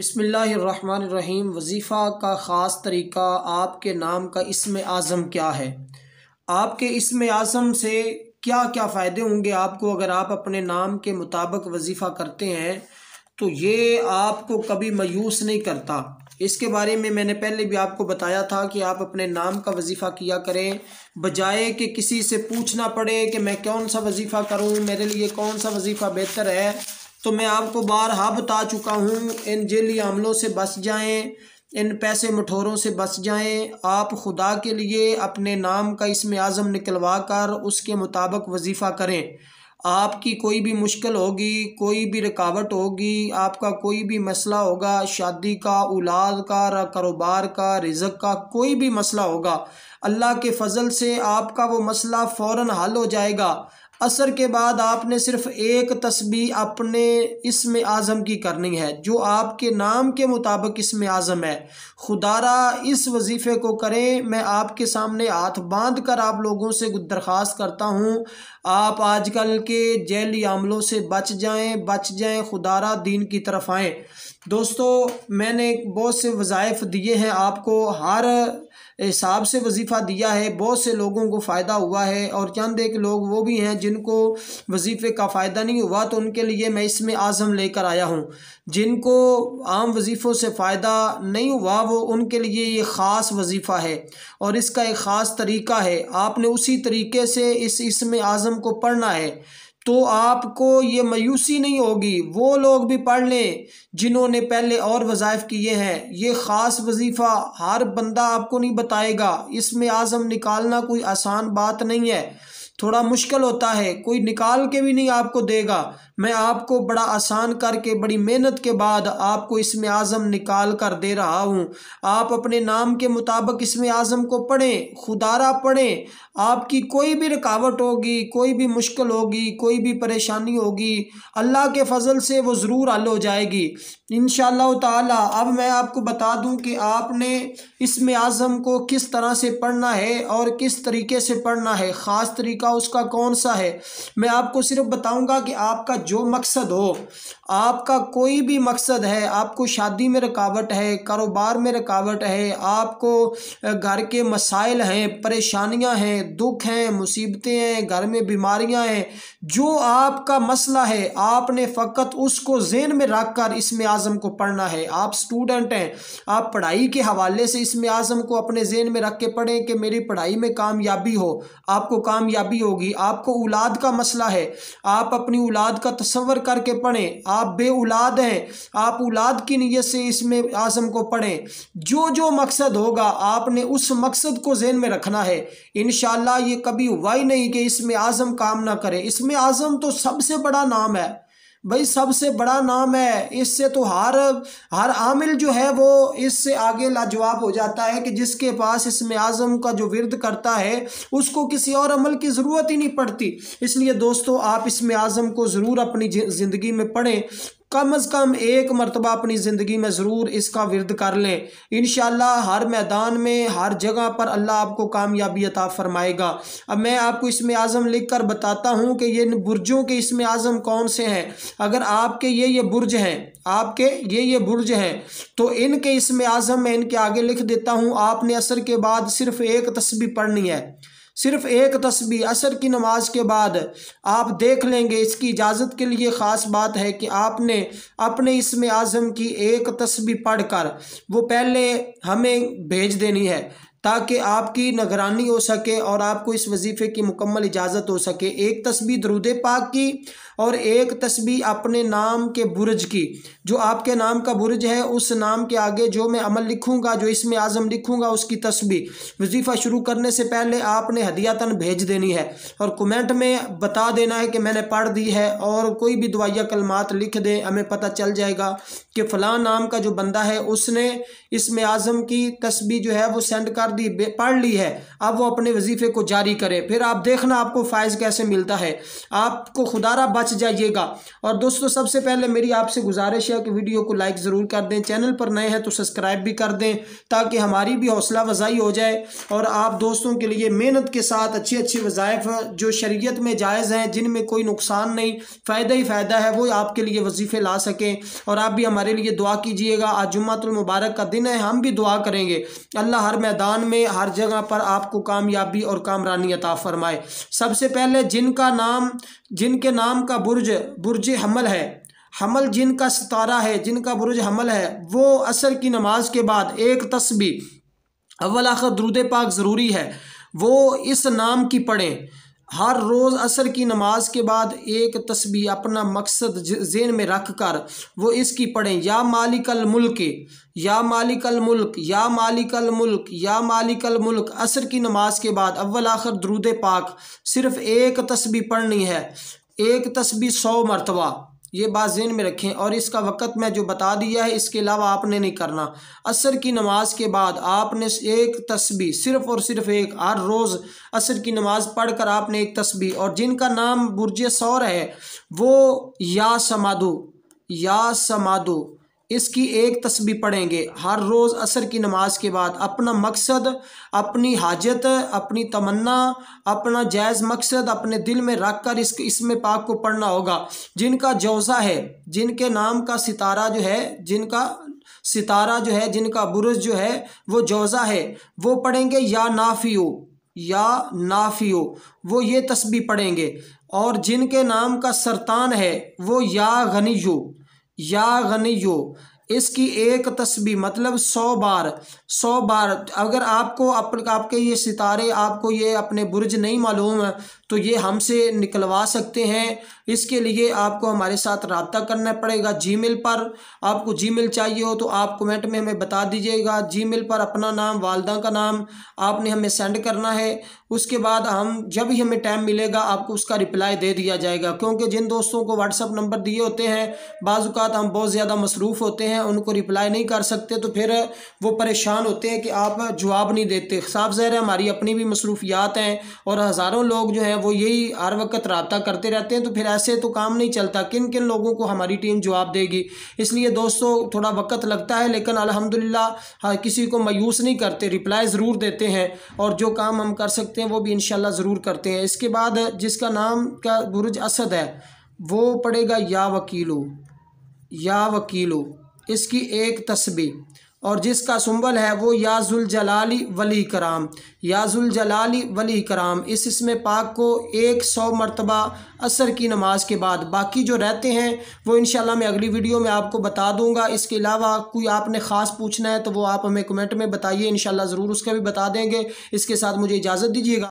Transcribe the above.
बसमीम वजीफ़ा का ख़ास तरीका आपके नाम का इसम आज़म क्या है आपके इसम आज़म से क्या क्या फ़ायदे होंगे आपको अगर आप अपने नाम के मुताबिक वजीफ़ा करते हैं तो ये आपको कभी मायूस नहीं करता इसके बारे में मैंने पहले भी आपको बताया था कि आप अपने नाम का वजीफ़ा किया करें बजाय कि किसी से पूछना पड़े कि मैं कौन सा वजीफ़ा करूँ मेरे लिए कौन सा वजीफ़ा बेहतर है तो मैं आपको बारहा बता चुका हूँ इन जेली हमलों से बच जाएँ इन पैसे मठोरों से बच जाएँ आप खुदा के लिए अपने नाम का इसमें आज़म निकलवा कर उसके मुताबिक वजीफ़ा करें आपकी कोई भी मुश्किल होगी कोई भी रुकावट होगी आपका कोई भी मसला होगा शादी का औलाद का कारोबार का रिजक का कोई भी मसला होगा अल्लाह के फजल से आपका वो मसला फ़ौर हल हो जाएगा असर के बाद आपने सिर्फ एक तस्बी अपने इसम आज़म की करनी है जो आपके नाम के मुताबिक इसम आज़म है खुदारा इस वजीफ़े को करें मैं आपके सामने हाथ बांध कर आप लोगों से दरख्वास्त करता हूँ आप आजकल के जैली आमलों से बच जाएँ बच जाएँ खुदारा दीन की तरफ आएँ दोस्तों मैंने बहुत से वज़ाइफ़ दिए हैं आपको हर हिसाब से वजीफ़ा दिया है बहुत से लोगों को फ़ायदा हुआ है और चंद एक लोग वो भी हैं जिनको वजीफ़े का फ़ायदा नहीं हुआ तो उनके लिए मैं इसमें आज़म लेकर आया हूँ जिनको आम वजीफ़ों से फ़ायदा नहीं हुआ वो उनके लिए ये ख़ास वजीफ़ा है और इसका एक ख़ास तरीका है आपने उसी तरीके से इस इसमें आज़म को पढ़ना है तो आपको ये मायूसी नहीं होगी वो लोग भी पढ़ लें जिन्होंने पहले और वज़ाइफ़ किए हैं ये ख़ास वजीफ़ा हर बंदा आपको नहीं बताएगा इसमें आज़म निकालना कोई आसान बात नहीं है थोड़ा मुश्किल होता है कोई निकाल के भी नहीं आपको देगा मैं आपको बड़ा आसान करके बड़ी मेहनत के बाद आपको इसमें आज़म निकाल कर दे रहा हूँ आप अपने नाम के मुताबिक इसमें आज़म को पढ़ें खुदारा पढ़ें आपकी कोई भी रुकावट होगी कोई भी मुश्किल होगी कोई भी परेशानी होगी अल्लाह के फजल से वो ज़रूर हल हो जाएगी इन ताला अब मैं आपको बता दूं कि आपने इसमें आज़म को किस तरह से पढ़ना है और किस तरीके से पढ़ना है ख़ास तरीका तरीका उसका कौन सा है मैं आपको सिर्फ बताऊंगा कि आपका जो मकसद हो आपका कोई भी मकसद है आपको शादी में रुकावट है कारोबार में रुकावट है आपको घर के मसाइल हैं परेशानियां हैं दुख हैं मुसीबतें हैं घर में बीमारियां हैं जो आपका मसला है आपने फ़कत उसको जेन में रख कर इसमें आज़म को पढ़ना है आप स्टूडेंट हैं आप पढ़ाई के हवाले से इसमें आज़म को अपने जेन में रख के पढ़ें कि मेरी पढ़ाई में कामयाबी हो आपको कामयाबी कामयाबी होगी आपको औलाद का मसला है आप अपनी औलाद का तस्वर करके पढ़ें आप बे औलाद हैं आप औलाद की नीयत से इसमें आज़म को पढ़ें जो जो मकसद होगा आपने उस मकसद को जहन में रखना है इन ये कभी हुआ ही नहीं कि इसमें आज़म काम ना करें इसमें आज़म तो सबसे बड़ा नाम है भाई सबसे बड़ा नाम है इससे तो हर हर आमिल जो है वो इससे आगे लाजवाब हो जाता है कि जिसके पास इसमें आज़म का जो विरद करता है उसको किसी और अमल की ज़रूरत ही नहीं पड़ती इसलिए दोस्तों आप इसमें आज़म को ज़रूर अपनी ज़िंदगी में पढ़ें कम अज़ कम एक मरतबा अपनी ज़िंदगी में ज़रूर इसका विरद कर लें इन हर मैदान में हर जगह पर अल्लाह आपको कामयाबी अता फ़रमाएगा अब मैं आपको इसमें आज़म लिख कर बताता हूँ कि ये बुरजों के इसमें आज़म कौन से हैं अगर आपके ये ये बुर्ज हैं आपके ये ये बुर्ज हैं तो इनके इसमें आज़म मैं इनके आगे लिख देता हूँ आपने असर के बाद सिर्फ़ एक तस्वीर पढ़नी है सिर्फ एक तस्बी असर की नमाज के बाद आप देख लेंगे इसकी इजाज़त के लिए ख़ास बात है कि आपने अपने इसमें आज़म की एक तस्बी पढ़कर वो पहले हमें भेज देनी है ताकि आपकी निगरानी हो सके और आपको इस वजीफ़े की मुकम्मल इजाज़त हो सके एक तस्बी दरुद पाक की और एक तस्बी अपने नाम के बुरज की जो आपके नाम का बुरज है उस नाम के आगे जो मैं अमल लिखूँगा जो इसमें आज़म लिखूँगा उसकी तस्बी वजीफ़ा शुरू करने से पहले आपने हदियातन भेज देनी है और कमेंट में बता देना है कि मैंने पढ़ दी है और कोई भी दवाया कलमात लिख दें हमें पता चल जाएगा कि फ़लाँ नाम का जो बंदा है उसने इसमें आज़म की तस्बी जो है वो सेंड कर दी पढ़ ली है अब वो अपने वजीफ़े को जारी करें फिर आप देखना आपको फ़ायज़ कैसे मिलता है आपको खुदारा बच जाइएगा और दोस्तों सबसे पहले मेरी आपसे गुजारिश है कि वीडियो को लाइक ज़रूर कर दें चैनल पर नए हैं तो सब्सक्राइब भी कर दें ताकि हमारी भी हौसला अफजाई हो जाए और आप दोस्तों के लिए मेहनत के साथ अच्छी अच्छी वजायफ जो शरीयत में जायज़ हैं जिनमें कोई नुकसान नहीं फ़ायदा ही फ़ायदा है वो आपके लिए वजीफ़े ला सकें और आप भी हमारे लिए दुआ कीजिएगा आज जुम्मतुल मुबारक का दिन है हम भी दुआ करेंगे अल्लाह हर मैदान में हर जगह पर आपको कामयाबी और कामरानी अता फरमाए सबसे पहले जिनका नाम जिनके नाम का बुरज बुरज हमल है हमल जिनका सितारा है जिनका बुरज हमल है वो असर की नमाज के बाद एक तस्बी अव्वल आखिर दरुद पाक ज़रूरी है वो इस नाम की पढ़ें हर रोज़ असर की नमाज के बाद एक तस्बी अपना मकसद जेन में रख कर वो इसकी पढ़ें या मालिकल मुल्क या मालिकल मुल्क या मालिकल मुल्क या मालिकल मुल्क असर की नमाज के बाद अव्वल आखिर द्रुद पाक सिर्फ़ एक तस्बी पढ़नी है एक तस्बी सौ मरतबा ये बात जहन में रखें और इसका वक़्त मैं जो बता दिया है इसके अलावा आपने नहीं करना असर की नमाज के बाद आपने एक तस्बी सिर्फ़ और सिर्फ एक हर रोज़ असर की नमाज पढ़कर आपने एक तस्बी और जिनका नाम बुरज सौर है वो या समाधु या समाधु इसकी एक तस्वीर पढ़ेंगे हर रोज़ असर की नमाज के बाद अपना मकसद अपनी हाजत अपनी तमन्ना अपना जायज़ मकसद अपने दिल में रख कर इस इसमें पाक को पढ़ना होगा जिनका जौज़ा है जिनके नाम का सितारा जो है जिनका सितारा जो है जिनका बुरज जो है वो जौज़ा है वो पढ़ेंगे या नाफियो या नाफियो वो ये तस्वीर पढ़ेंगे और जिनके नाम का सरतान है वो या गनीयो या यो इसकी एक तस्वीर मतलब सौ बार सौ बार अगर आपको अपन आपके ये सितारे आपको ये अपने बुर्ज नहीं मालूम है तो ये हमसे निकलवा सकते हैं इसके लिए आपको हमारे साथ रबता करना पड़ेगा जीमेल पर आपको जीमेल चाहिए हो तो आप कमेंट में हमें बता दीजिएगा जीमेल पर अपना नाम वालदा का नाम आपने हमें सेंड करना है उसके बाद हम जब ही हमें टाइम मिलेगा आपको उसका रिप्लाई दे दिया जाएगा क्योंकि जिन दोस्तों को व्हाट्सअप नंबर दिए होते हैं बाज़ात हम बहुत ज़्यादा मसरूफ़ होते हैं हैं उनको रिप्लाई नहीं कर सकते तो फिर वो परेशान होते हैं कि आप जवाब नहीं देते साफ ज़हर है हमारी अपनी भी मसरूफियात हैं और हज़ारों लोग जो हैं वो यही हर वक्त रबता करते रहते हैं तो फिर ऐसे तो काम नहीं चलता किन किन लोगों को हमारी टीम जवाब देगी इसलिए दोस्तों थोड़ा वक्त लगता है लेकिन अलहमदिल्ला हाँ, किसी को मायूस नहीं करते रिप्लाई ज़रूर देते हैं और जो काम हम कर सकते हैं वो भी इन ज़रूर करते हैं इसके बाद जिसका नाम का बुरज असद है वो पड़ेगा या वकीलो या वकीलो इसकी एक तस्वीर और जिसका सुंबल है वो याजुल जलाली वली कराम याजुल जलाली वली कराम इस इसमें पाक को एक सौ मरतबा असर की नमाज के बाद बाकी जो रहते हैं वो इन मैं अगली वीडियो में आपको बता दूंगा इसके अलावा कोई आपने ख़ास पूछना है तो वो आप हमें कमेंट में बताइए इन ज़रूर उसका भी बता देंगे इसके साथ मुझे इजाज़त दीजिएगा